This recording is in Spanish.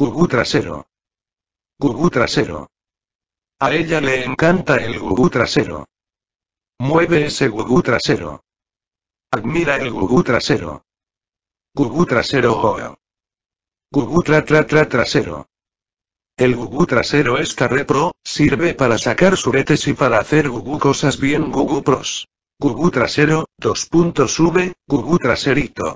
Gugu trasero. Gugu trasero. A ella le encanta el gugu trasero. Mueve ese gugu trasero. Admira el gugu trasero. Gugu trasero oh. Gugu tra tra tra trasero. El gugu trasero es repro, sirve para sacar suretes y para hacer gugu cosas bien gugu pros. Gugu trasero, dos gugu traserito.